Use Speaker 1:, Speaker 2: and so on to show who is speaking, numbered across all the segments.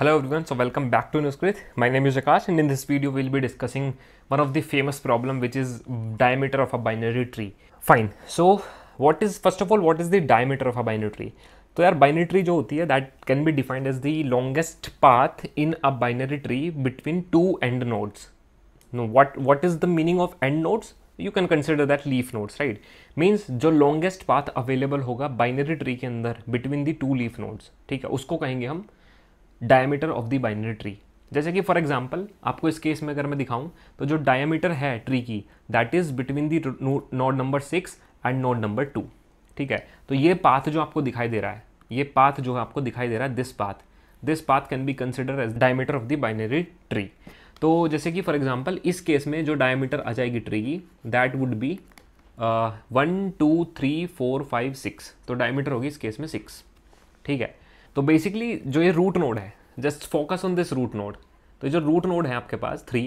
Speaker 1: Hello everyone, so welcome back to NewsGrid. My name is Akash and in this video we'll be discussing one of the famous problem which is diameter of a binary tree. Fine, so what is, first of all, what is the diameter of a binary tree? तो यार binary tree जो होती है that can be defined as the longest path in a binary tree between two end nodes no what what is the meaning of end nodes you can consider that leaf nodes right means जो longest path available होगा binary tree के अंदर between the two leaf nodes ठीक है उसको कहेंगे हम diameter of the binary tree जैसे कि फॉर एग्जाम्पल आपको इस केस में अगर मैं दिखाऊं तो जो डायमीटर है ट्री की that is between the node number six and node number two ठीक है तो ये पाथ जो आपको दिखाई दे रहा है ये पाथ जो आपको दिखाई दे रहा है this path this path can be consider as diameter of the binary tree तो जैसे कि फॉर एग्जाम्पल इस केस में जो डायमीटर आ जाएगी ट्री की that would be one two three four five six तो डायमीटर होगी इस केस में सिक्स ठीक है तो बेसिकली जो ये रूट नोड है just focus on this root node तो जो रूट नोड है आपके पास थ्री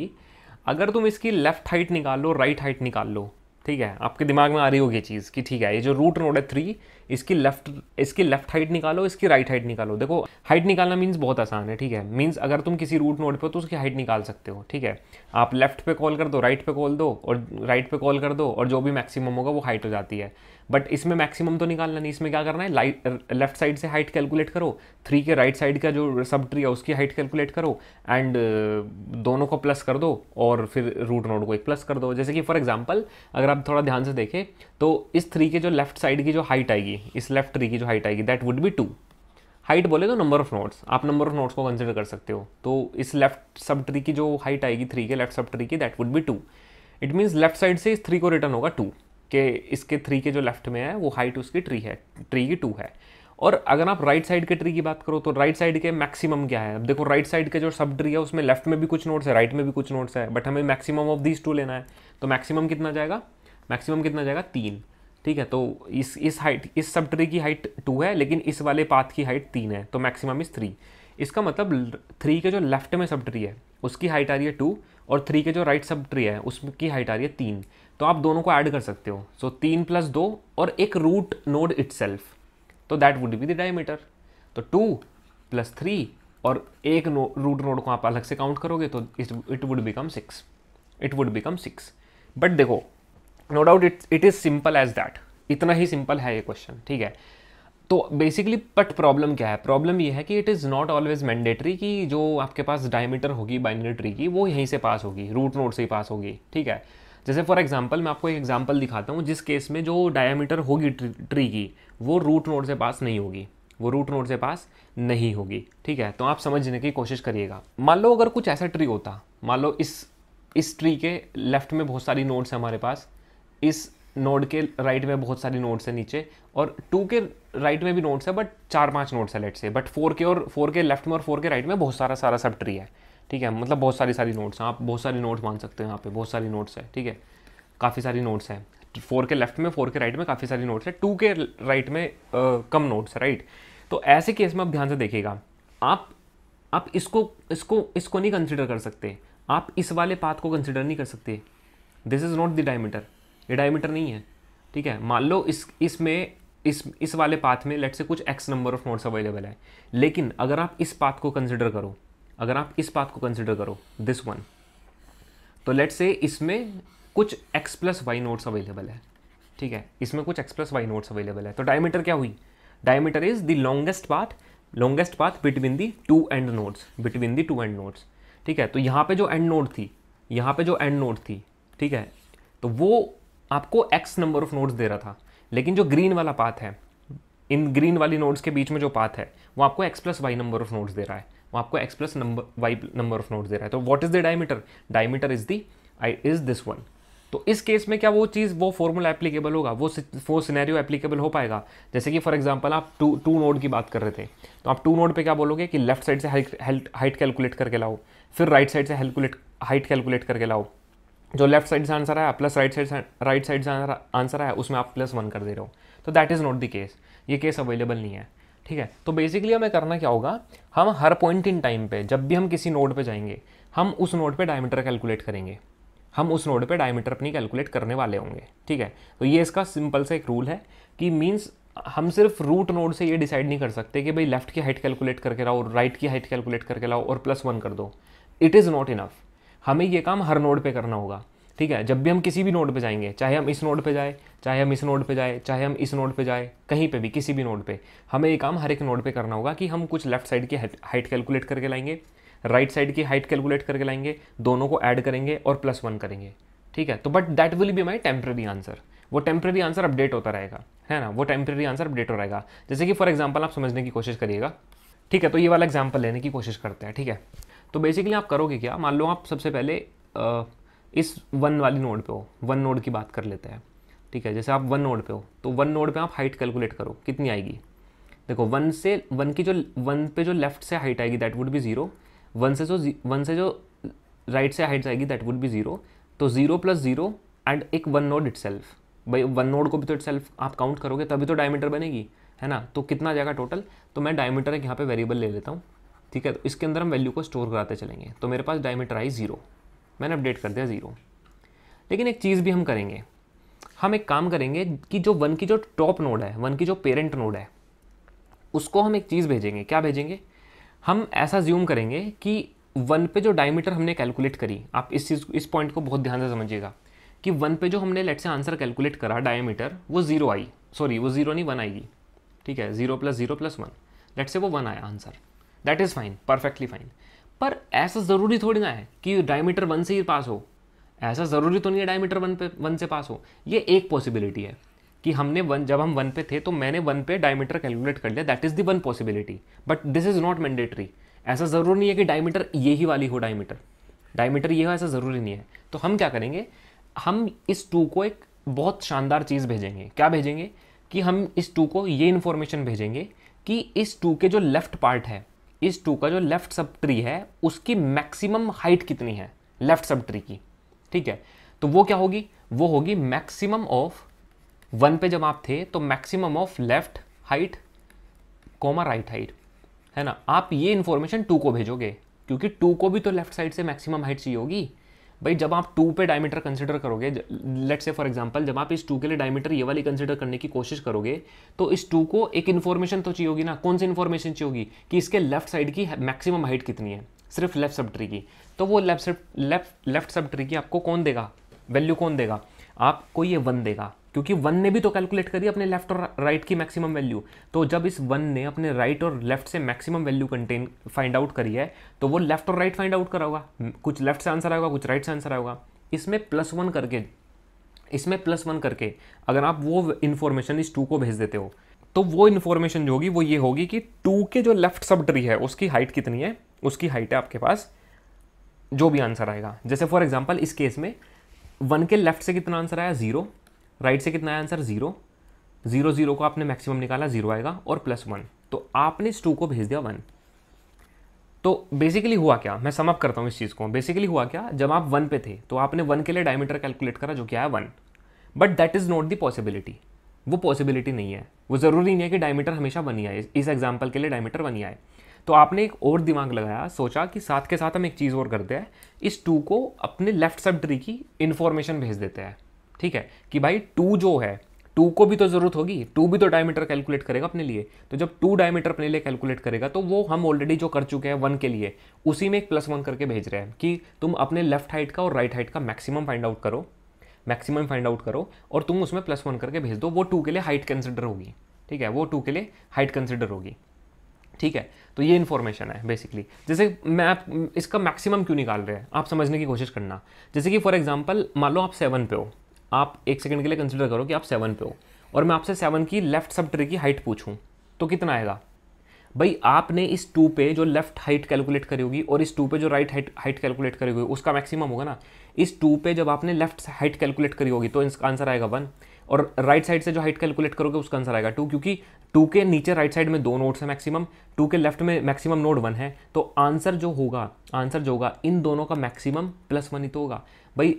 Speaker 1: अगर तुम इसकी लेफ्ट हाइट निकाल लो राइट हाइट निकाल लो ठीक है आपके दिमाग में आ रही होगी ये चीज़ कि ठीक है ये जो रूट नोड है थ्री इसकी लेफ्ट इसकी लेफ्ट हाइट निकालो इसकी राइट हाइट निकालो देखो हाइट निकालना मीन्स बहुत आसान है ठीक है मीन्स अगर तुम किसी रूट नोड पे हो तो उसकी हाइट निकाल सकते हो ठीक है आप लेफ्ट पे कॉल कर दो राइट पे कॉल दो और राइट पे कॉल कर दो और जो भी मैक्सिमम होगा वो हाइट हो जाती है बट इसमें मैक्सिमम तो निकालना नहीं इसमें क्या करना है लाइट लेफ्ट साइड से हाइट कैलकुलेट करो थ्री के राइट साइड का जो सब ट्री है उसकी हाइट कैलकुलेट करो एंड uh, दोनों को प्लस कर दो और फिर रूट नोड को एक प्लस कर दो जैसे कि फॉर एग्जाम्पल अगर आप थोड़ा ध्यान से देखें तो इस थ्री के जो लेफ्ट साइड की जो हाइट आएगी इस लेफ्ट ट्री की जो हाइट आएगी that would be two height बोले तो नंबर ऑफ नोट्स आप नंबर ऑफ नोट्स को कंसिडर कर सकते हो तो इस लेफ्ट सब ट्री की जो हाइट आएगी थ्री के लेफ्ट सब ट्री की that would be two it means left side से इस थ्री को रिटर्न होगा टू कि इसके थ्री के जो लेफ्ट में है वो हाइट उसकी ट्री है ट्री की टू है और अगर आप राइट साइड के ट्री की बात करो तो राइट साइड के मैक्सिमम क्या है अब देखो राइट साइड के जो सब ट्री है उसमें लेफ्ट में भी कुछ नोट्स है राइट में भी कुछ नोट्स है बट हमें मैक्सिमम ऑफ दिस टू लेना है तो मैक्सिमम कितना जाएगा मैक्सिमम कितना जाएगा तीन ठीक है तो इस इस हाइट इस सब ट्री की हाइट टू है लेकिन इस वाले पाथ की हाइट तीन है तो मैक्सिमम इज़ थ्री इसका मतलब थ्री के जो लेफ्ट में सब ट्री है उसकी हाइट आ रही है टू और थ्री के जो राइट सब ट्री है उसकी हाइट आ रही है तीन तो आप दोनों को ऐड कर सकते हो सो so, तीन प्लस दो और एक रूट नोड इट तो that would be the diameter तो टू प्लस थ्री और एक नो, रूट नोड को आप अलग से काउंट करोगे तो it would become six it would become six but देखो no doubt it it is simple as that इतना ही सिंपल है ये क्वेश्चन ठीक है तो बेसिकली बट प्रॉब्लम क्या है प्रॉब्लम ये है कि it is not always mandatory कि जो आपके पास डायमीटर होगी बाइनरी ट्री की वो यहीं से पास होगी रूट नोड से ही पास होगी ठीक है जैसे फॉर एग्जांपल मैं आपको एक एग्जांपल दिखाता हूँ जिस केस में जो डायामीटर होगी ट्री की वो रूट नोड से पास नहीं होगी वो रूट नोड से पास नहीं होगी ठीक है तो आप समझने की कोशिश करिएगा मान लो अगर कुछ ऐसा ट्री होता मान लो इस इस ट्री के लेफ्ट में बहुत सारी नोड्स हैं हमारे पास इस नोड के राइट में बहुत सारी नोड्स हैं नीचे और टू के राइट में भी नोड्स है बट चार पांच नोड्स है लेट से बट फोर के और फोर के लेफ्ट में और फोर के राइट में बहुत सारा सारा सब ट्री है ठीक है मतलब बहुत सारी सारी नोट्स हैं आप बहुत सारी नोट्स मान सकते हैं यहाँ पे बहुत सारी नोट्स है ठीक है काफ़ी सारी नोट्स हैं फोर के लेफ्ट में फोर के राइट में काफ़ी सारी नोट्स है टू के राइट में आ, कम नोट्स है राइट तो ऐसे केस में आप ध्यान से देखिएगा आप आप इसको इसको इसको नहीं कंसिडर कर सकते आप इस वाले पाथ को कंसिडर नहीं कर सकते this is not the diameter ये डायमीटर नहीं है ठीक है मान लो इस इसमें इस इस वाले पाथ में लेट से कुछ X number of nodes available है लेकिन अगर आप इस पाथ को कंसिडर करो अगर आप इस पाथ को कंसिडर करो दिस वन तो लेट से इसमें कुछ X plus Y nodes available है ठीक है इसमें कुछ X plus Y nodes available है तो डायमीटर क्या हुई diameter is the longest path longest path between the two end nodes between the two end nodes ठीक है तो यहाँ पे जो एंड नोट थी यहाँ पे जो एंड नोट थी ठीक है तो वो आपको एक्स नंबर ऑफ नोट्स दे रहा था लेकिन जो ग्रीन वाला पाथ है इन ग्रीन वाली नोट्स के बीच में जो पाथ है वो आपको X plus Y number of nodes दे रहा है वो आपको X plus number Y number of node दे रहा है तो what is the diameter diameter is the I is this one तो इस केस में क्या वो चीज़ वो फॉर्मूला एप्लीकेबल होगा वो वो सिनेरियो एप्लीकेबल हो पाएगा जैसे कि फॉर एग्जांपल आप टू टू नोड की बात कर रहे थे तो आप टू नोड पे क्या बोलोगे कि लेफ्ट साइड से हाइट कैलकुलेट करके लाओ फिर राइट साइड से हेल्कुलेट हाइट कैलकुलेट करके लाओ जो लेफ्ट साइड से आंसर आया plus right side right side से आंसर आया उसमें आप प्लस वन कर दे रहे हो तो that is not the case ये केस अवेलेबल नहीं है ठीक है तो बेसिकली हमें करना क्या होगा हम हर पॉइंट इन टाइम पे जब भी हम किसी नोड पे जाएंगे हम उस नोड पे डायमीटर कैलकुलेट करेंगे हम उस नोड पे डायमीटर अपनी कैलकुलेट करने वाले होंगे ठीक है तो ये इसका सिंपल सा एक रूल है कि मीन्स हम सिर्फ रूट नोड से ये डिसाइड नहीं कर सकते कि भाई लेफ्ट की हाइट कैलकुलेट करके लाओ राइट की हाइट कैलकुलेट करके लाओ और प्लस वन कर दो इट इज़ नॉट इनफ हमें ये काम हर नोड पे करना होगा ठीक है जब भी हम किसी भी नोड पे जाएंगे चाहे हम इस नोड पे जाए चाहे हम इस नोड पे जाए चाहे हम इस नोड पे जाए कहीं पे भी किसी भी नोड पे हमें ये काम हर एक नोड पे करना होगा कि हम कुछ लेफ्ट साइड की हाइट कैलकुलेट करके लाएंगे राइट साइड की हाइट कैलकुलेट करके लाएंगे दोनों को ऐड करेंगे और प्लस वन करेंगे ठीक है तो but that will be my temporary answer वो टेम्प्रेरी आंसर अपडेट होता रहेगा है ना वो टेम्प्रेरी आंसर अपडेट हो रहेगा जैसे कि फॉर एग्जाम्पल आप समझने की कोशिश करिएगा ठीक है तो ये वाला एग्जाम्पल लेने की कोशिश करते हैं ठीक है तो बेसिकली आप करोगे क्या मान लो आप सबसे पहले इस वन वाली नोड पे हो वन नोड की बात कर लेते हैं ठीक है जैसे आप वन नोड पे हो तो वन नोड पे आप हाइट कैलकुलेट करो कितनी आएगी देखो वन से वन की जो वन पे जो लेफ्ट से हाइट आएगी that would be zero one से जो वन से जो राइट से हाइट आएगी दैट वुड बी ज़ीरो तो ज़ीरो प्लस ज़ीरो एंड एक वन नोड इट सेल्फ भाई वन नोड को भी तो इट सेल्फ आप काउंट करोगे तभी तो डायमीटर बनेगी है ना तो कितना जाएगा टोटल तो मैं डायमीटर एक यहाँ पे वेरिएबल ले लेता हूँ ठीक है तो इसके अंदर हम वैल्यू को स्टोर कराते चलेंगे तो मेरे पास डायमीटर आई ज़ीरो मैंने अपडेट कर दिया ज़ीरो लेकिन एक चीज़ भी हम करेंगे हम एक काम करेंगे कि जो वन की जो टॉप नोड है वन की जो पेरेंट नोड है उसको हम एक चीज़ भेजेंगे क्या भेजेंगे हम ऐसा ज्यूम करेंगे कि वन पे जो डायमीटर हमने कैलकुलेट करी आप इस चीज़ इस पॉइंट को बहुत ध्यान से समझिएगा कि वन पे जो हमने लेट से आंसर कैलकुलेट करा डायमीटर वो ज़ीरो आई सॉरी वो ज़ीरो नहीं वन आएगी ठीक है zero plus zero plus one let's say वो वन आया answer that is fine perfectly fine पर ऐसा ज़रूरी थोड़ी ना है कि डायमीटर वन से ही पास हो ऐसा ज़रूरी तो नहीं है डायमीटर वन पे वन से पास हो ये एक पॉसिबिलिटी है कि हमने वन जब हम वन पे थे तो मैंने वन पे डायमीटर कैलकुलेट कर लिया that is the one possibility but this is not mandatory ऐसा ज़रूरी नहीं है कि डायमीटर ये ही वाली हो डायमीटर डायमीटर ये हो ऐसा ज़रूरी नहीं है तो हम क्या करेंगे हम इस टू को एक बहुत शानदार चीज़ भेजेंगे क्या भेजेंगे कि हम इस टू को ये इन्फॉर्मेशन भेजेंगे कि इस टू के जो लेफ्ट पार्ट है इस टू का जो लेफ्ट सब ट्री है उसकी मैक्सिमम हाइट कितनी है लेफ्ट सब ट्री की ठीक है तो वो क्या होगी वो होगी मैक्सिमम ऑफ वन पे जब आप थे तो maximum of left height comma right height है ना आप ये इंफॉर्मेशन टू को भेजोगे क्योंकि टू को भी तो लेफ्ट साइड से मैक्सिमम हाइट चाहिए होगी भाई जब आप टू पे डायमीटर कंसिडर करोगे लेट से फॉर एग्जाम्पल जब आप इस टू के लिए डायमीटर ये वाली कंसिडर करने की कोशिश करोगे तो इस टू को एक इन्फॉर्मेशन तो चाहिए होगी ना कौन सी इन्फॉर्मेशन चाहिए होगी कि इसके लेफ्ट साइड की मैक्सिमम हाइट कितनी है सिर्फ लेफ्ट सब ट्री की तो वो left left left subtree की आपको कौन देगा वैल्यू कौन देगा आपको ये वन देगा क्योंकि वन ने भी तो कैलकुलेट करी अपने लेफ्ट और राइट की मैक्सिमम वैल्यू तो जब इस वन ने अपने राइट और लेफ्ट से maximum value contain find out करी है तो वो लेफ्ट और राइट फाइंड आउट करा होगा कुछ लेफ्ट से आंसर आएगा कुछ राइट से आंसर आएगा इसमें प्लस वन करके इसमें प्लस वन करके अगर आप वो इन्फॉर्मेशन इस टू को भेज देते हो तो वो इन्फॉर्मेशन जो होगी वो ये होगी कि टू के जो लेफ्ट सब ट्री है उसकी हाइट कितनी है उसकी हाइट है आपके पास जो भी आंसर आएगा जैसे फॉर एग्जाम्पल इस केस में वन के लेफ्ट से कितना आंसर आया ज़ीरो राइट से कितना है आंसर जीरो जीरो जीरो को आपने मैक्सिमम निकाला जीरो आएगा और प्लस वन तो आपने इस टू को भेज दिया वन तो बेसिकली हुआ क्या मैं समअप करता हूँ इस चीज़ को बेसिकली हुआ क्या जब आप वन पे थे तो आपने वन के लिए डायमीटर कैलकुलेट करा जो क्या है one but that is not the possibility वो पॉसिबिलिटी नहीं है वो ज़रूरी नहीं है कि डायमीटर हमेशा बनी आए इस एग्जाम्पल के लिए डायमीटर बनी आए तो आपने एक और दिमाग लगाया सोचा कि साथ के साथ हम एक चीज़ और करते हैं इस टू को अपने लेफ्ट सब ट्री की इन्फॉर्मेशन भेज देते हैं ठीक है कि भाई टू जो है टू को भी तो ज़रूरत होगी टू भी तो डायमीटर कैलकुलेट करेगा अपने लिए तो जब टू डायमीटर अपने लिए कैलकुलेट करेगा तो वो हम ऑलरेडी जो कर चुके हैं वन के लिए उसी में एक प्लस वन करके भेज रहे हैं कि तुम अपने लेफ्ट हाइट का और राइट हाइट का मैक्सिमम फाइंड आउट करो मैक्सिमम फाइंड आउट करो और तुम उसमें प्लस वन करके भेज दो वो टू के लिए हाइट कंसिडर होगी ठीक है वो टू के लिए हाइट कंसिडर होगी ठीक है तो ये इन्फॉर्मेशन है बेसिकली जैसे मैं आप इसका मैक्सिमम क्यों निकाल रहे हैं आप समझने की कोशिश करना जैसे कि फॉर एग्जाम्पल मान लो आप सेवन पे हो आप एक सेकंड के लिए कंसिडर करो कि आप सेवन पे हो और मैं आपसे सेवन की लेफ्ट सब ट्री की हाइट पूछूँ तो कितना आएगा भाई आपने इस टू पे जो लेफ्ट हाइट कैलकुलेट करी होगी और इस टू पे जो राइट हाइट हाइट कैलकुलेट करी होगी उसका मैक्सिमम होगा ना इस टू पे जब आपने लेफ्ट हाइट कैलकुलेट करी होगी तो इसका आंसर आएगा वन और राइट साइड से जो हाइट कैलकुलेट करोगे उसका आंसर आएगा टू क्योंकि टू के नीचे राइट साइड में दो नोट्स हैं मैक्सिमम टू के लेफ्ट में मैक्सिमम नोट वन है तो आंसर जो होगा आंसर जो होगा इन दोनों का मैक्सिमम प्लस वन ही तो होगा भाई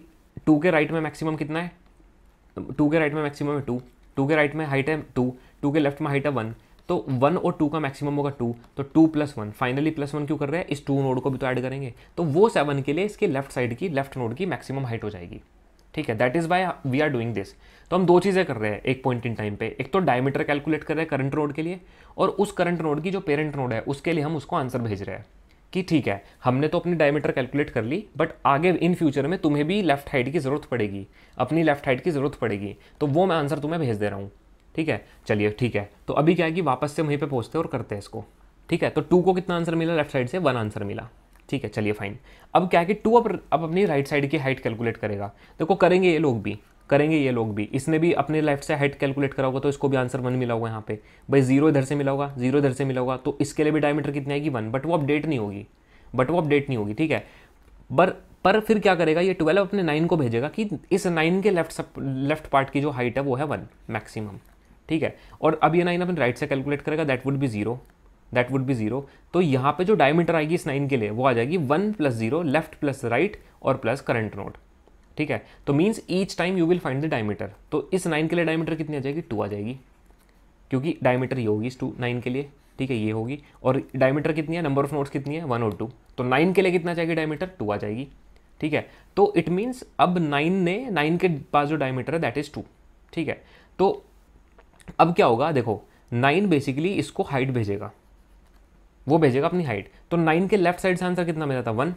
Speaker 1: टू के राइट में मैक्सिमम कितना है टू के राइट में मैक्सिमम है टू टू के राइट में हाइट है टू टू के लेफ्ट में हाइट है वन तो वन और टू का मैक्सिमम होगा टू तो two plus one finally plus one क्यों कर रहे हैं इस टू नोड को भी तो ऐड करेंगे तो वो सेवन के लिए इसके लेफ्ट साइड की लेफ्ट नोड की मैक्सिमम हाइट हो जाएगी ठीक है that is why we are doing this तो हम दो चीज़ें कर रहे हैं एक पॉइंट इन टाइम पे एक तो डायमीटर कैलकुलेट कर रहे हैं करंट नोड के लिए और उस करंट नोड की जो पेरेंट नोड है उसके लिए हम उसको आंसर भेज रहे हैं कि ठीक है हमने तो अपनी डायमीटर कैलकुलेट कर ली बट आगे इन फ्यूचर में तुम्हें भी लेफ्ट हाइट की ज़रूरत पड़ेगी अपनी लेफ्ट हाइट की ज़रूरत पड़ेगी तो वो मैं आंसर तुम्हें भेज दे रहा हूँ ठीक है चलिए ठीक है तो अभी क्या है कि वापस से वहीं पर पहुँचते और करते हैं इसको ठीक है तो टू को कितना आंसर मिला लेफ्ट साइड से वन आंसर मिला ठीक है चलिए फाइन अब क्या है कि टू अब अब अपनी राइट साइड की हाइट कैलकुलेट करेगा देखो करेंगे ये लोग भी करेंगे ये लोग भी इसने भी अपने लेफ्ट से हाइट कैलकुलेट करा होगा तो इसको भी आंसर वन मिला होगा यहाँ पे भाई जीरो इधर से मिला होगा जीरो इधर से मिला होगा तो इसके लिए भी डायमीटर कितनी आएगी वन बट वो अपडेट नहीं होगी बट वो अपडेट नहीं होगी ठीक है पर पर फिर क्या करेगा ये ट्वेल्व अपने नाइन को भेजेगा कि इस नाइन के लेफ्ट सब लेफ्ट पार्ट की जो हाइट है वो है वन मैक्सिमम ठीक है और अब ये नाइन अपने राइट से कैलकुलेट करेगा that would be zero that would be zero तो यहाँ पे जो डायमीटर आएगी इस नाइन के लिए वो आ जाएगी one plus zero left plus right और प्लस करंट नोट ठीक है तो means each time you will find the diameter तो इस नाइन के लिए डायमीटर कितनी आ जाएगी टू आ जाएगी क्योंकि डायमीटर ये होगी इस टू नाइन के लिए ठीक है ये होगी और डायमीटर कितनी है नंबर ऑफ नोट्स कितनी है वन और टू तो नाइन के लिए कितना जाएगी डायमीटर टू आ जाएगी ठीक है तो इट मीन्स अब नाइन ने नाइन के पास जो डायमीटर है दैट इज़ टू ठीक है तो अब क्या होगा देखो नाइन बेसिकली इसको हाइट भेजेगा वो भेजेगा अपनी हाइट तो नाइन के लेफ्ट साइड से आंसर कितना मिला था वन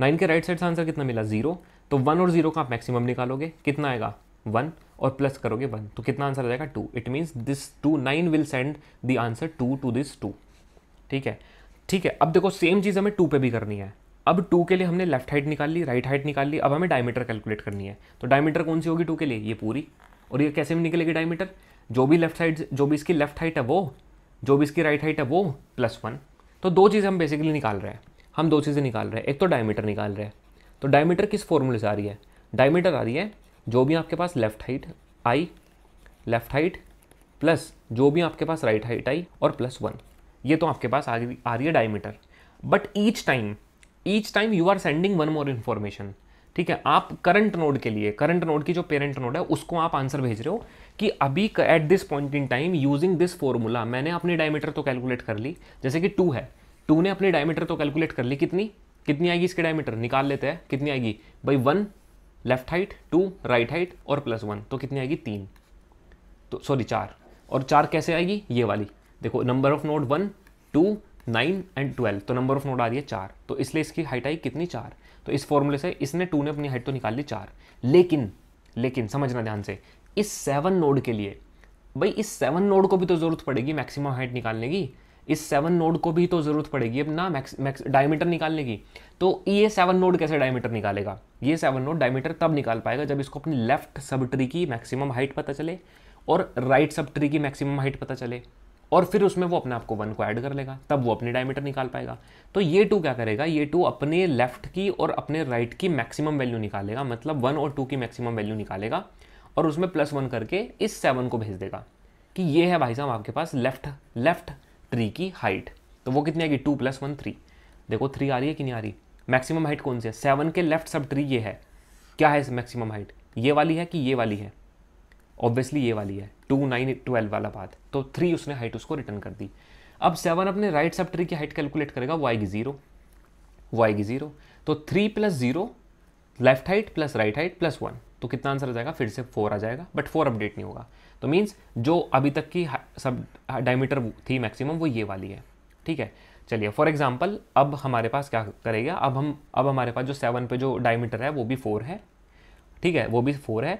Speaker 1: नाइन के राइट साइड से आंसर कितना मिला जीरो तो वन और जीरो का आप मैक्सिमम निकालोगे कितना आएगा वन और प्लस करोगे वन तो कितना आंसर आ जाएगा two it means this two nine will send the answer to to this two ठीक है ठीक है अब देखो सेम चीज़ हमें टू पे भी करनी है अब टू के लिए हमने लेफ्ट हाइट निकाल ली राइट हाइट निकाल ली अब हमें डायमीटर कैलकुलेट करनी है तो डायमीटर कौन सी होगी टू के लिए ये पूरी और ये कैसे में निकलेगी डायमीटर जो भी लेफ्ट साइड जो भी इसकी लेफ्ट हाइट है वो जो भी इसकी राइट हाइट है वो प्लस वन तो दो चीज़ें हम बेसिकली निकाल रहे हैं हम दो चीज़ें निकाल रहे हैं एक तो डायमीटर निकाल रहे हैं तो डायमीटर किस फॉर्मूले से आ रही है डायमीटर आ रही है जो भी आपके पास लेफ्ट हाइट आई लेफ्ट हाइट प्लस जो भी आपके पास राइट हाइट आई और प्लस वन ये तो आपके पास आ रही आ रही है diameter but each time each time you are sending one more information ठीक है आप करंट नोड के लिए करंट नोड की जो पेरेंट नोड है उसको आप आंसर भेज रहे हो कि अभी at this point in time using this formula मैंने अपनी डायमीटर तो कैलकुलेट कर ली जैसे कि टू है टू ने अपनी डायमीटर तो कैलकुलेट कर ली कितनी कितनी आएगी इसके डायमीटर निकाल लेते हैं कितनी आएगी भाई one left height two right height और प्लस वन तो कितनी आएगी तीन तो सॉरी चार और चार कैसे आएगी ये वाली देखो number of node one two nine and twelve तो नंबर ऑफ नोड आ रही है चार तो इसलिए इसकी हाइट आई कितनी चार तो इस फॉर्मूले से इसने टू ने अपनी हाइट तो निकाल ली चार लेकिन लेकिन समझना ध्यान से इस सेवन नोड के लिए भाई इस सेवन नोड को भी तो ज़रूरत पड़ेगी मैक्सिमम हाइट निकालने की इस सेवन नोड को भी तो ज़रूरत पड़ेगी अब ना मैक्स मैक्स डायमीटर निकालने की तो ये सेवन नोड कैसे डायमीटर निकालेगा ये सेवन नोड डायमीटर तब निकाल पाएगा जब इसको अपनी लेफ्ट सब ट्री की मैक्सिमम हाइट पता चले और राइट सब ट्री की मैक्सिमम हाइट पता चले और फिर उसमें वो अपने आप को वन को ऐड कर लेगा तब वो अपनी डायमीटर निकाल पाएगा तो ये टू क्या करेगा ये टू अपने लेफ्ट की और अपने राइट की मैक्सिमम वैल्यू निकालेगा मतलब वन और टू की मैक्सिमम वैल्यू निकालेगा और उसमें प्लस वन करके इस सेवन को भेज देगा कि ये है भाई साहब आपके पास लेफ्ट लेफ्ट ट्री की हाइट तो वो कितनी आएगी टू प्लस वन थ्री देखो थ्री आ रही है कि नहीं आ रही मैक्सिमम हाइट कौन सी है सेवन के लेफ्ट सब ट्री ये है क्या है इस मैक्सिमम हाइट ये वाली है कि ये वाली है ऑब्वियसली ये वाली है टू नाइन ट्वेल्व वाला बात तो थ्री उसने हाइट उसको रिटर्न कर दी अब सेवन अपने राइट सब ट्री की हाइट कैलकुलेट करेगा वो आएगी जीरो वो आएगी जीरो तो three plus zero left height plus right height plus one तो कितना आंसर आ जाएगा फिर से फोर आ जाएगा बट फोर अपडेट नहीं होगा तो मीन्स जो अभी तक की सब डायमीटर थी मैक्सिमम वो ये वाली है ठीक है चलिए फॉर एग्जाम्पल अब हमारे पास क्या करेगा अब हम अब हमारे पास जो सेवन पे जो डायमीटर है वो भी फोर है ठीक है वो भी फोर है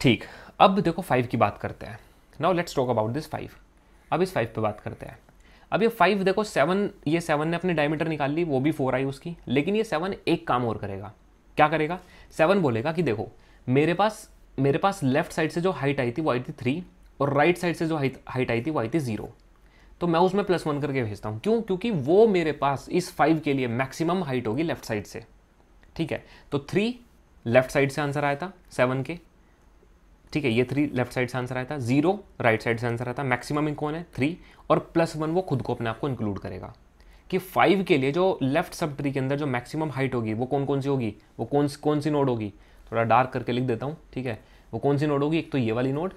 Speaker 1: ठीक अब देखो फाइव की बात करते हैं now let's talk about this five अब इस फाइव पे बात करते हैं अब ये फाइव देखो सेवन ये सेवन ने अपने डायमीटर निकाल ली वो भी फोर आई उसकी लेकिन ये सेवन एक काम और करेगा क्या करेगा सेवन बोलेगा कि देखो मेरे पास मेरे पास लेफ्ट साइड से जो हाइट आई थी वो आई थी थ्री और राइट साइड से जो हाइट आई थी वो आई थी ज़ीरो तो मैं उसमें प्लस वन करके भेजता हूँ क्यों क्योंकि वो मेरे पास इस फाइव के लिए मैक्सिमम हाइट होगी लेफ्ट साइड से ठीक है तो थ्री लेफ्ट साइड से आंसर आया था सेवन के ठीक है ये थ्री लेफ्ट साइड से आंसर आया था जीरो राइट साइड से आंसर आया था मैक्सिमम इन कौन है थ्री और प्लस वन वो खुद को अपने आप को इंक्लूड करेगा कि फाइव के लिए जो लेफ्ट सब ट्री के अंदर जो मैक्सिमम हाइट होगी वो कौन कौन सी होगी वो कौन कौन सी नोड होगी थोड़ा डार्क करके लिख देता हूँ ठीक है वो कौन सी नोड होगी एक तो ये वाली नोड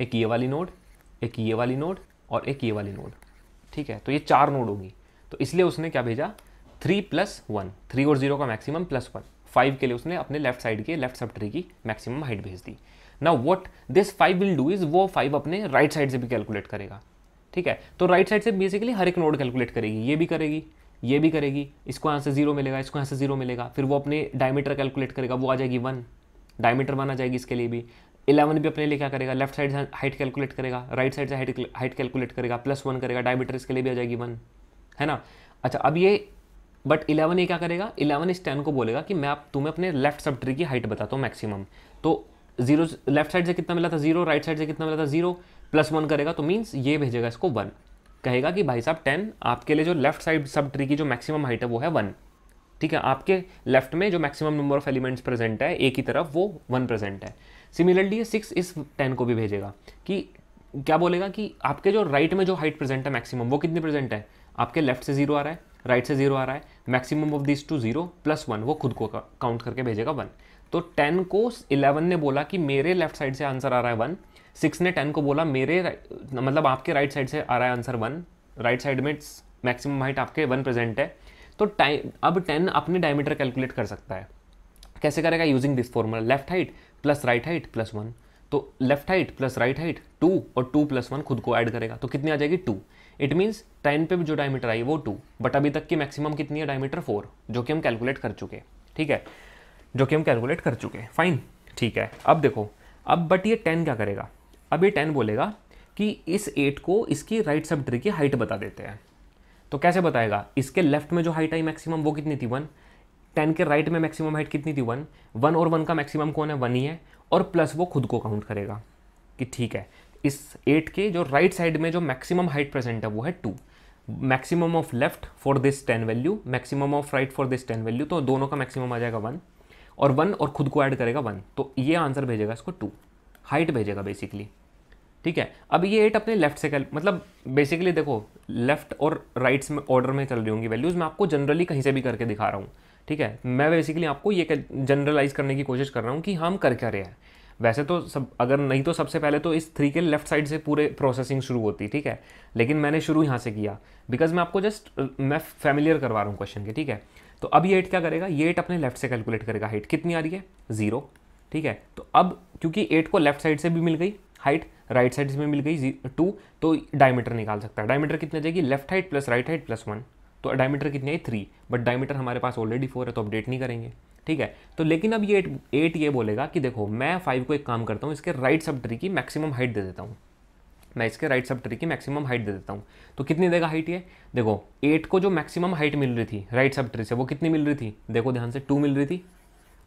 Speaker 1: एक ये वाली नोड एक ये वाली नोड और एक ये वाली नोड ठीक है तो ये चार नोड होगी तो इसलिए उसने क्या भेजा थ्री प्लस वन थ्री और जीरो का मैक्सिमम प्लस वन फाइव के लिए उसने अपने लेफ्ट साइड के लेफ्ट सब ट्री की मैक्सिमम हाइट भेज दी ना what this five will do is वो फाइव अपने राइट साइड से भी कैलकुलेट करेगा ठीक है तो राइट साइड से बेसिकली हर एक नोड कैलकुलेट करेगी ये भी करेगी ये भी करेगी इसको यहाँ से जीरो मिलेगा इसको यहाँ से जीरो मिलेगा फिर वो अपने डायमीटर कैलकुलेट करेगा वो आ जाएगी वन डायमीटर वन आ जाएगी इसके लिए भी इलेवन भी अपने लिए क्या करेगा लेफ्ट साइड से हाइट कैलकुलेट करेगा राइट साइड से हाइट हाइट कैलकुलेट करेगा प्लस वन करेगा डायमीटर इसके लिए भी आ जाएगी वन है ना अच्छा अब ये बट इलेवन ये क्या करेगा इलेवन इस टेन को बोलेगा कि मैं आप तुम्हें अपने लेफ्ट सब ट्री की हाइट बताता हूँ मैक्सिमम तो जीरो लेफ्ट साइड से कितना मिला था जीरो राइट साइड से कितना मिला था जीरो प्लस वन करेगा तो मीन्स ये भेजेगा इसको वन कहेगा कि भाई साहब टेन आपके लिए जो लेफ्ट साइड सब ट्री की जो मैक्सिमम हाइट है वो है वन ठीक है आपके लेफ्ट में जो maximum number of elements present है ए की तरफ वो वन प्रेजेंट है सिमिलरली ये सिक्स इस टेन को भी भेजेगा कि क्या बोलेगा कि आपके जो राइट में जो हाइट प्रेजेंट है मैक्सिमम वो कितनी प्रेजेंट है आपके लेफ्ट से जीरो आ रहा है राइट से जीरो आ रहा है maximum of this two zero plus one वो खुद को काउंट करके भेजेगा वन तो टेन को इलेवन ने बोला कि मेरे लेफ्ट साइड से आंसर आ रहा है वन सिक्स ने टेन को बोला मेरे मतलब आपके राइट साइड से आ रहा है आंसर वन राइट साइड में मैक्सिमम हाइट आपके वन प्रेजेंट है तो टाइम अब टेन अपने डायमीटर कैलकुलेट कर सकता है कैसे करेगा using this formula left height plus right height plus one तो left height plus right height two और टू प्लस वन खुद को ऐड करेगा तो कितनी आ जाएगी टू इट मीन्स टेन पे जो डायमीटर आई वो टू बट अभी तक की मैक्सिमम कितनी है डायमीटर फोर जो कि हम कैलकुलेट कर चुके ठीक है जो कि हम कैलकुलेट कर चुके फाइन ठीक है अब देखो अब बट ये टेन क्या करेगा अब ये टेन बोलेगा कि इस एट को इसकी राइट सब ट्री की हाइट बता देते हैं तो कैसे बताएगा इसके लेफ्ट में जो हाइट आई मैक्सिमम वो कितनी थी वन टेन के राइट में मैक्सिमम हाइट कितनी थी वन वन और वन का मैक्सिमम कौन है वन ही है और प्लस वो खुद को काउंट करेगा कि ठीक है इस एट के जो राइट right साइड में जो मैक्सिमम हाइट प्रेजेंट है वो है two maximum of left for this ten value maximum of right for this ten value तो दोनों का मैक्सिमम आ जाएगा वन और वन और खुद को ऐड करेगा वन तो ये आंसर भेजेगा इसको टू हाइट भेजेगा बेसिकली ठीक है अब ये एट अपने लेफ्ट से कर मतलब बेसिकली देखो लेफ्ट और राइट्स में ऑर्डर में चल रही होंगी वैल्यूज़ मैं आपको जनरली कहीं से भी करके दिखा रहा हूँ ठीक है मैं बेसिकली आपको ये जनरलाइज करने की कोशिश कर रहा हूँ कि हम कर क्या रहे हैं वैसे तो सब अगर नहीं तो सबसे पहले तो इस थ्री के लेफ्ट साइड से पूरे प्रोसेसिंग शुरू होती ठीक है लेकिन मैंने शुरू यहाँ से किया बिकॉज मैं आपको जस्ट मैं फैमिलियर करवा रहा हूँ क्वेश्चन के ठीक है तो अब ये एट क्या करेगा ये एट अपने लेफ्ट से कैलकुलेट करेगा हाइट कितनी आ रही है जीरो ठीक है तो अब क्योंकि एट को लेफ्ट साइड से भी मिल गई हाइट राइट साइड इसमें मिल गई टू तो डायमीटर निकाल सकता है डायमीटर कितने जाएगी left height plus right height plus one तो डायमीटर कितनी आई थ्री बट डायमीटर हमारे पास ऑलरेडी फोर है तो अपडेट नहीं करेंगे ठीक है तो लेकिन अब ये एट एट ये बोलेगा कि देखो मैं फाइव को एक काम करता हूँ इसके राइट सब ट्री की मैक्सिमम हाइट दे देता हूँ मैं इसके राइट सब ट्री की मैक्सिमम हाइट दे देता हूँ तो कितनी देगा हाइट ये देखो एट को जो मैक्सिमम हाइट मिल रही थी राइट सब ट्री से वो कितनी मिल रही थी देखो ध्यान से टू मिल रही थी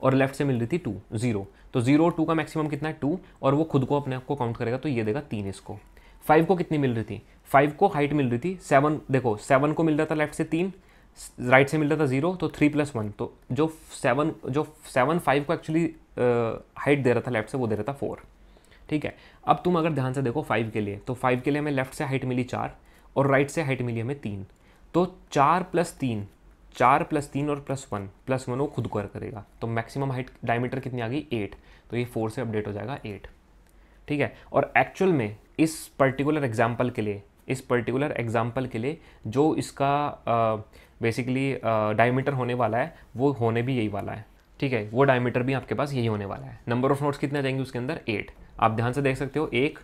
Speaker 1: और लेफ्ट से मिल रही थी टू जीरो तो जीरो टू का मैक्सिमम कितना है टू और वो खुद को अपने आप को काउंट करेगा तो ये देगा तीन इसको फाइव को कितनी मिल रही थी फाइव को हाइट मिल रही थी सेवन देखो सेवन को मिल रहा था लेफ्ट से तीन राइट से मिल रहा था जीरो तो थ्री प्लस वन तो जो सेवन जो सेवन फाइव को एक्चुअली हाइट दे रहा था लेफ्ट से वो दे रहा था फोर ठीक है अब तुम अगर ध्यान से देखो फाइव के लिए तो फाइव के लिए हमें लेफ्ट से हाइट मिली चार और राइट से हाइट मिली हमें तीन तो चार प्लस तीन चार प्लस तीन और प्लस वन प्लस वन वो खुद कर करेगा तो मैक्सिमम हाइट डायमीटर कितनी आ गई एट तो ये फोर से अपडेट हो जाएगा एट ठीक है और एक्चुअल में इस पर्टिकुलर एग्जाम्पल के लिए इस पर्टिकुलर एग्जाम्पल के लिए जो इसका बेसिकली डायमीटर होने वाला है वो होने भी यही वाला है ठीक है वो डायमीटर भी आपके पास यही होने वाला है नंबर ऑफ नोट्स कितने जाएंगे उसके अंदर एट आप ध्यान से देख सकते हो एक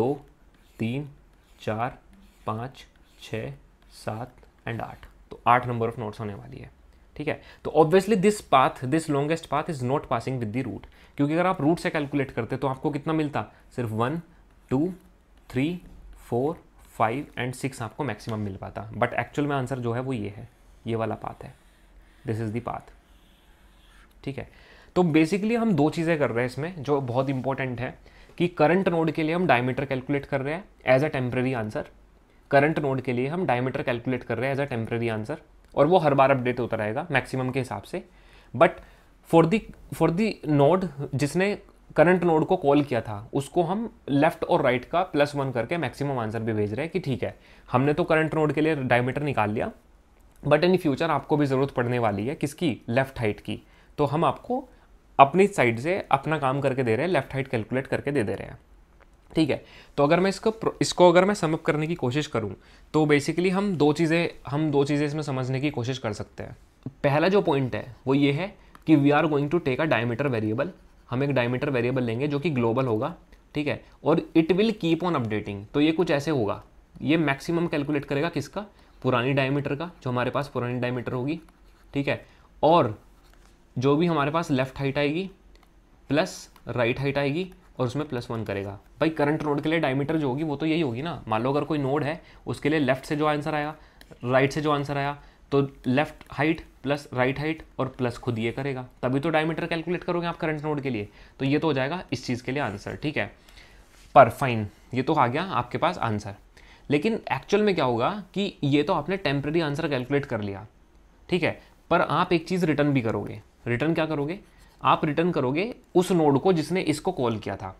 Speaker 1: दो तीन चार पाँच छ सात एंड आठ आठ नंबर ऑफ नोट्स होने वाली है ठीक है तो obviously this path this longest path is not passing with the root क्योंकि अगर आप रूट से कैलकुलेट करते तो आपको कितना मिलता सिर्फ one two three four five and six आपको मैक्सिमम मिल पाता बट एक्चुअल में आंसर जो है वो ये है ये वाला पाथ है दिस इज़ दी पाथ ठीक है तो बेसिकली हम दो चीज़ें कर रहे हैं इसमें जो बहुत इंपॉर्टेंट है कि करंट नोड के लिए हम डायमीटर कैलकुलेट कर रहे हैं as a temporary answer current node के लिए हम डायमीटर कैलकुलेट कर रहे हैं एज अ टेम्प्रेरी आंसर और वो हर बार अपडेट होता रहेगा मैक्सिमम के हिसाब से but for the for the node जिसने करंट नोड को कॉल किया था उसको हम लेफ्ट और राइट right का प्लस वन करके मैक्सिमम आंसर भी भेज रहे हैं कि ठीक है हमने तो करंट नोड के लिए डायमीटर निकाल लिया बट इन फ्यूचर आपको भी ज़रूरत पड़ने वाली है किसकी लेफ्ट हाइट की तो हम आपको अपनी साइड से अपना काम करके दे रहे हैं लेफ्ट हाइट कैलकुलेट करके दे दे रहे हैं ठीक है तो अगर मैं इसको इसको अगर मैं समअप करने की कोशिश करूँ तो बेसिकली हम दो चीज़ें हम दो चीज़ें इसमें समझने की कोशिश कर सकते हैं पहला जो पॉइंट है वो ये है कि we are going to take a diameter variable हम एक डायमीटर वेरिएबल लेंगे जो कि ग्लोबल होगा ठीक है और it will keep on updating तो ये कुछ ऐसे होगा ये मैक्सिमम कैलकुलेट करेगा किसका पुरानी डायमीटर का जो हमारे पास पुरानी डायमीटर होगी ठीक है और जो भी हमारे पास लेफ्ट हाइट आएगी प्लस राइट हाइट आएगी और उसमें प्लस वन करेगा भाई करंट नोड के लिए डायमीटर जो होगी वो तो यही होगी ना मान लो अगर कोई नोड है उसके लिए लेफ्ट से जो आंसर आया राइट से जो आंसर आया तो left height plus right height और प्लस खुद ये करेगा तभी तो डायमीटर कैलकुलेट करोगे आप करंट नोड के लिए तो ये तो हो जाएगा इस चीज़ के लिए आंसर ठीक है पर फाइन ये तो आ गया आपके पास आंसर लेकिन एक्चुअल में क्या होगा कि ये तो आपने टेम्प्रेरी आंसर कैलकुलेट कर लिया ठीक है पर आप एक चीज़ रिटर्न भी करोगे रिटर्न क्या करोगे आप रिटर्न करोगे उस नोड को जिसने इसको कॉल किया था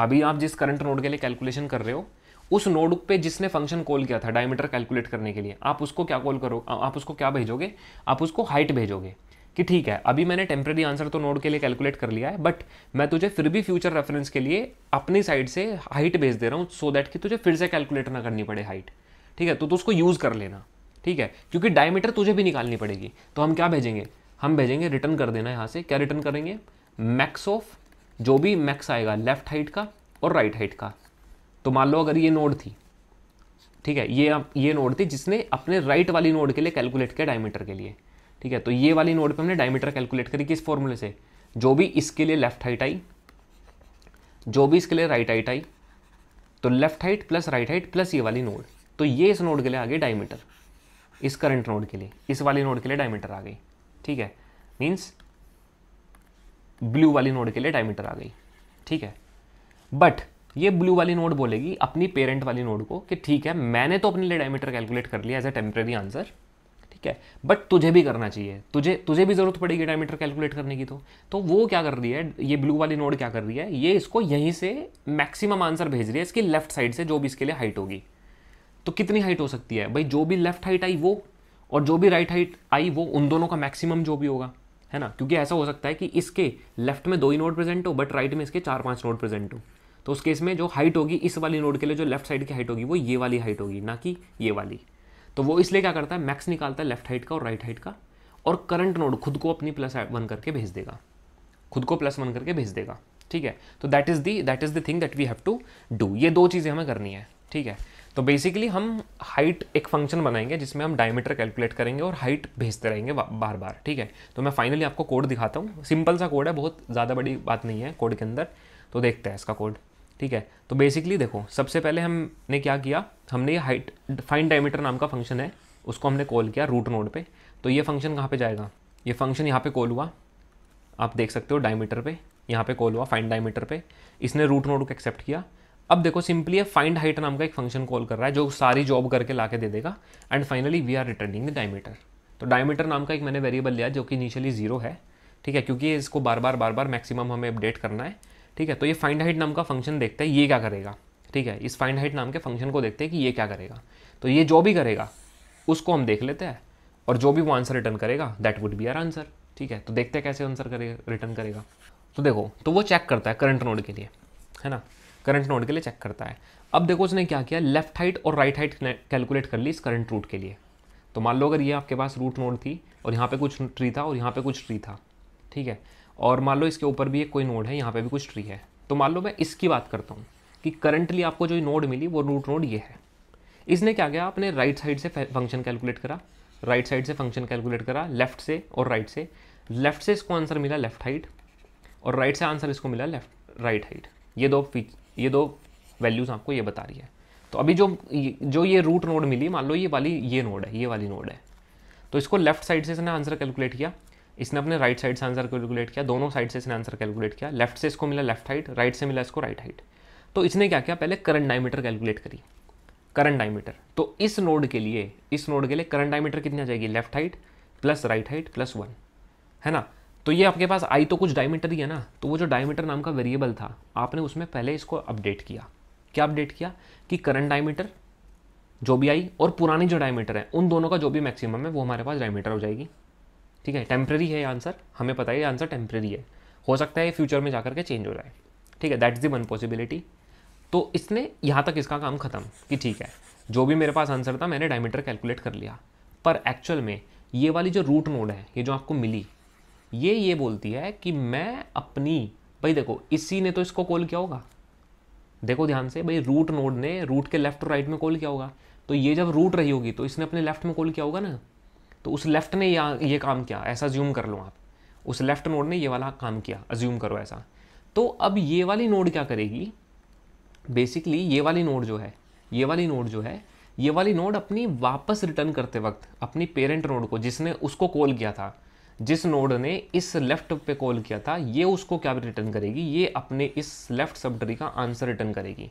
Speaker 1: अभी आप जिस करंट नोड के लिए कैलकुलेशन कर रहे हो उस नोड पे जिसने फंक्शन कॉल किया था डायमीटर कैलकुलेट करने के लिए आप उसको क्या कॉल करो आप उसको क्या भेजोगे आप उसको हाइट भेजोगे कि ठीक है अभी मैंने टेम्प्रेरी आंसर तो नोड के लिए कैलकुलेट कर लिया है बट मैं तुझे फिर भी फ्यूचर रेफरेंस के लिए अपनी साइड से हाइट भेज दे रहा हूँ सो दैट कि तुझे फिर से कैलकुलेट ना करनी पड़े हाइट ठीक है तो, तो उसको यूज़ कर लेना ठीक है क्योंकि डायमीटर तुझे भी निकालनी पड़ेगी तो हम क्या भेजेंगे हम भेजेंगे रिटर्न कर देना यहाँ से क्या रिटर्न करेंगे मैक्स ऑफ जो भी मैक्स आएगा लेफ्ट हाइट का और राइट right हाइट का तो मान लो अगर ये नोड थी ठीक है ये ये नोड थी जिसने अपने राइट right वाली नोड के लिए कैलकुलेट किया डायमीटर के लिए ठीक है तो ये वाली नोड पे हमने डायमीटर कैलकुलेट करी किस फॉर्मूले से जो भी इसके लिए लेफ्ट हाइट आई जो भी इसके लिए राइट हाइट आई तो left height plus right height plus ये वाली नोड तो ये इस नोड के लिए आ गई डायमीटर इस करंट नोड के लिए इस वाली नोड के लिए डायमीटर आ गई ठीक है मीन्स ब्लू वाली नोड के लिए डायमीटर आ गई ठीक है बट ये ब्लू वाली नोड बोलेगी अपनी पेरेंट वाली नोड को कि ठीक है मैंने तो अपने लिए डायमीटर कैलकुलेट कर लिया एज अ टेम्प्रेरी आंसर ठीक है बट तुझे भी करना चाहिए तुझे तुझे भी ज़रूरत पड़ेगी डायमीटर कैलकुलेट करने की तो तो वो क्या कर रही है ये ब्लू वाली नोड क्या कर रही है ये इसको यहीं से मैक्सिमम आंसर भेज रही है इसकी लेफ्ट साइड से जो भी इसके लिए हाइट होगी तो कितनी हाइट हो सकती है भाई जो भी लेफ्ट हाइट आई वो और जो भी राइट हाइट आई वो उन दोनों का मैक्सिमम जो भी होगा है ना क्योंकि ऐसा हो सकता है कि इसके लेफ्ट में दो ही नोड प्रेजेंट हो बट राइट में इसके चार पांच नोड प्रेजेंट हो तो उस केस में जो हाइट होगी इस वाली नोड के लिए जो लेफ्ट साइड की हाइट होगी वो ये वाली हाइट होगी ना कि ये वाली तो वो इसलिए क्या करता है मैक्स निकालता है लेफ्ट हाइट का और राइट हाइट का और करंट नोड खुद को अपनी प्लस वन करके भेज देगा खुद को प्लस वन करके भेज देगा ठीक है तो that is the that is the thing that we have to do ये दो चीज़ें हमें करनी है ठीक है तो बेसिकली हम हाइट एक फंक्शन बनाएंगे जिसमें हम डायमीटर कैलकुलेट करेंगे और हाइट भेजते रहेंगे बार बार ठीक है तो मैं फाइनली आपको कोड दिखाता हूँ सिंपल सा कोड है बहुत ज़्यादा बड़ी बात नहीं है कोड के अंदर तो देखते हैं इसका कोड ठीक है तो बेसिकली देखो सबसे पहले हमने क्या किया हमने ये हाइट फाइन डायमीटर नाम का फंक्शन है उसको हमने कॉल किया रूट नोड पे तो ये फंक्शन कहाँ पे जाएगा ये फंक्शन यहाँ पे कॉल हुआ आप देख सकते हो डायमीटर पे यहाँ पे कॉल हुआ फाइन डायमीटर पे इसने रूट नोड को एक्सेप्ट किया अब देखो सिंपली फाइंड हाइट नाम का एक फंक्शन कॉल कर रहा है जो सारी जॉब करके ला के दे देगा and finally we are returning the diameter तो डायमीटर नाम का एक मैंने वेरिएबल लिया जो कि इनिशियली जीरो है ठीक है क्योंकि इसको बार बार बार बार मैक्सिमम हमें अपडेट करना है ठीक है तो ये फाइंड हाइट नाम का फंक्शन देखते हैं ये क्या करेगा ठीक है इस फाइंड हाइट नाम के फंक्शन को देखते हैं कि ये क्या करेगा तो ये जो भी करेगा उसको हम देख लेते हैं और जो भी वो आंसर रिटर्न करेगा that would be our answer ठीक है तो देखते हैं कैसे आंसर करेगा रिटर्न करेगा तो देखो तो वो चेक करता है करंट नोड के लिए है ना करंट नोड के लिए चेक करता है अब देखो उसने क्या किया लेफ्ट हाइट और राइट हाइट कैलकुलेट कर ली इस करंट रूट के लिए तो मान लो अगर ये आपके पास रूट नोड थी और यहाँ पे कुछ ट्री था और यहाँ पे कुछ ट्री था ठीक है और मान लो इसके ऊपर भी एक कोई नोड है यहाँ पे भी कुछ ट्री है तो मान लो मैं इसकी बात करता हूँ कि करंटली आपको जो नोड मिली वो रूट नोड ये है इसने क्या किया आपने राइट साइड से फंक्शन कैलकुलेट करा राइट साइड से फंक्शन कैलकुलेट करा लेफ्ट से और राइट से लेफ्ट से इसको आंसर मिला लेफ्ट हाइट और राइट से आंसर इसको मिला लेफ्ट राइट हाइट ये दो ये दो वैल्यूज़ आपको ये बता रही है तो अभी जो जो ये रूट नोड मिली मान लो ये वाली ये नोड है ये वाली नोड है तो इसको लेफ्ट साइड से इसने आंसर कैलकुलेट किया इसने अपने राइट साइड से आंसर कैलकुलेट किया दोनों साइड से इसने आंसर कैलकुलेट किया लेफ्ट से इसको मिला लेफ्ट हाइट राइट से मिला इसको राइट हाइट तो इसने क्या किया पहले करंट डायमीटर कैलकुलेट करी करंट डायमीटर तो इस नोड के लिए इस नोड के लिए करंट डायमीटर कितनी आ जाएगी left height plus right height plus one है ना तो ये आपके पास आई तो कुछ डायमीटर ही है ना तो वो जो डायमीटर नाम का वेरिएबल था आपने उसमें पहले इसको अपडेट किया क्या अपडेट किया कि करंट डायमीटर जो भी आई और पुरानी जो डायमीटर है उन दोनों का जो भी मैक्सिमम है वो हमारे पास डायमीटर हो जाएगी ठीक है टेम्प्रेरी है आंसर हमें पता है ये आंसर टेम्प्रेरी है हो सकता है फ्यूचर में जाकर के चेंज हो जाए ठीक है दैट इज़ दन पॉसिबिलिटी तो इसने यहाँ तक इसका काम खत्म कि ठीक है जो भी मेरे पास आंसर था मैंने डायमीटर कैलकुलेट कर लिया पर एक्चुअल में ये वाली जो रूट नोड है ये जो आपको मिली ये ये बोलती है कि मैं अपनी भाई देखो इसी ने तो इसको कॉल किया होगा देखो ध्यान से भाई रूट नोड ने रूट के लेफ्ट और राइट में कॉल किया होगा तो ये जब रूट रही होगी तो इसने अपने लेफ्ट में कॉल किया होगा ना तो उस लेफ्ट ने यहाँ ये काम किया ऐसा ज्यूम कर लो आप उस लेफ्ट नोड ने ये वाला काम किया अज्यूम करो ऐसा तो अब ये वाली नोड क्या करेगी बेसिकली ये वाली नोड जो है ये वाली नोड जो है ये वाली नोड अपनी वापस रिटर्न करते वक्त अपनी पेरेंट नोड को जिसने उसको कॉल किया था जिस नोड ने इस लेफ्ट पे कॉल किया था ये उसको क्या रिटर्न करेगी ये अपने इस लेफ्ट सब ट्री का आंसर रिटर्न करेगी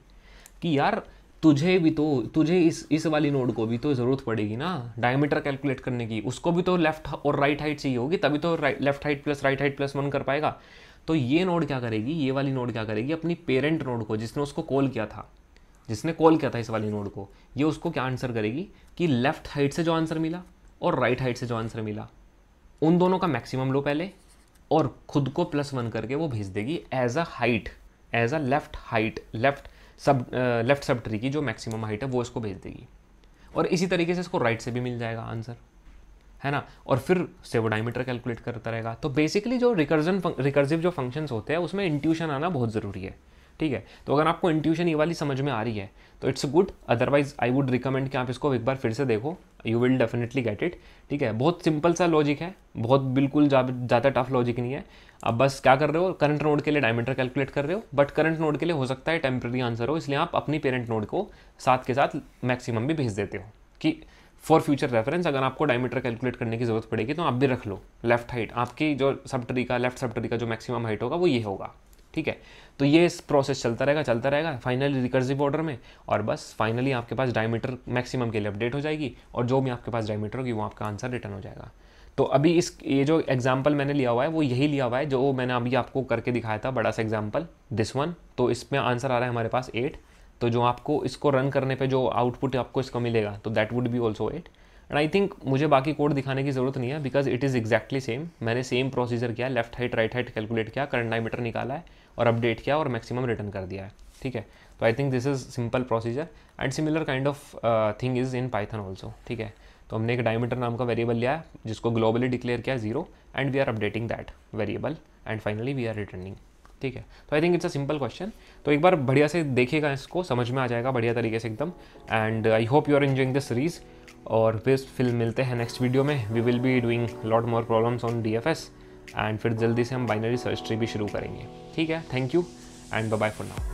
Speaker 1: कि यार तुझे भी तो तुझे इस इस वाली नोड को भी तो ज़रूरत पड़ेगी ना डायमीटर कैलकुलेट करने की उसको भी तो लेफ्ट और राइट हाइट चाहिए होगी तभी तो left height plus right height plus one कर पाएगा तो ये नोड क्या करेगी ये वाली नोड क्या करेगी अपनी पेरेंट नोड को जिसने उसको कॉल किया था जिसने कॉल किया था इस वाली नोड को ये उसको क्या आंसर करेगी कि लेफ्ट हाइट से जो आंसर मिला और राइट हाइट से जो आंसर मिला उन दोनों का मैक्सिमम लो पहले और खुद को प्लस वन करके वो भेज देगी as a height as a left height left sub left subtree की जो मैक्सिमम हाइट है वो इसको भेज देगी और इसी तरीके से इसको राइट right से भी मिल जाएगा आंसर है ना और फिर सेवोडाइमीटर कैलकुलेट करता रहेगा तो बेसिकली जो रिकर्जन रिकर्जिव जो फंक्शंस होते हैं उसमें इंट्यूशन आना बहुत ज़रूरी है ठीक है तो अगर आपको इंट्यूशन ये वाली समझ में आ रही है तो it's good otherwise I would recommend कि आप इसको एक बार फिर से देखो you will definitely get it ठीक है बहुत सिंपल सा लॉजिक है बहुत बिल्कुल ज़्यादा टफ लॉजिक नहीं है अब बस क्या कर रहे हो करंट नोड के लिए डायमीटर कैलकुलेट कर रहे हो बट करंट नोड के लिए हो सकता है टेम्प्रेरी आंसर हो इसलिए आप अपनी पेरेंट नोड को साथ के साथ मैक्सिमम भी भेज देते हो कि फॉर फ्यूचर रेफरेंस अगर आपको डायमीटर कैलकुलेट करने की जरूरत पड़ेगी तो आप भी रख लो लेफ्ट हाइट आपकी जो सब ट्री का लेफ्ट सब ट्री का जो मैक्सिमम हाइट होगा वो ये होगा ठीक है तो ये इस प्रोसेस चलता रहेगा चलता रहेगा फाइनली रिकर्सिव ऑर्डर में और बस फाइनली आपके पास डायमीटर मैक्सिमम के लिए अपडेट हो जाएगी और जो भी आपके पास डायमीटर होगी वो आपका आंसर रिटर्न हो जाएगा तो अभी इस ये जो एग्जाम्पल मैंने लिया हुआ है वो यही लिया हुआ है जो मैंने अभी आपको करके दिखाया था बड़ा सा एग्जाम्पल दिस वन तो इसमें आंसर आ रहा है हमारे पास एट तो जो आपको इसको रन करने पे जो आउटपुट आपको इसका मिलेगा तो that would be also at end I think मुझे बाकी कोड दिखाने की ज़रूरत नहीं है because it is exactly same मैंने सेम प्रोसीजर किया left height right height calculate किया करंट डायमीटर निकाला है और अपडेट किया और मैक्सिमम रिटर्न कर दिया है ठीक है तो I think this is simple procedure and similar kind of thing is in Python also ठीक है तो हमने एक डायमीटर नाम का वेरिएबल लिया जिसको ग्लोबली डिक्लेयर किया zero and we are updating that variable and finally we are returning ठीक है तो I think it's a simple question तो एक बार बढ़िया से देखेगा इसको समझ में आ जाएगा बढ़िया तरीके से एकदम and I hope you are enjoying this series और फिर फिर मिलते हैं नेक्स्ट वीडियो में we will be doing lot more problems on the and फिर जल्दी से हम बाइनरी सर्च ट्री भी शुरू करेंगे ठीक है thank you and bye for now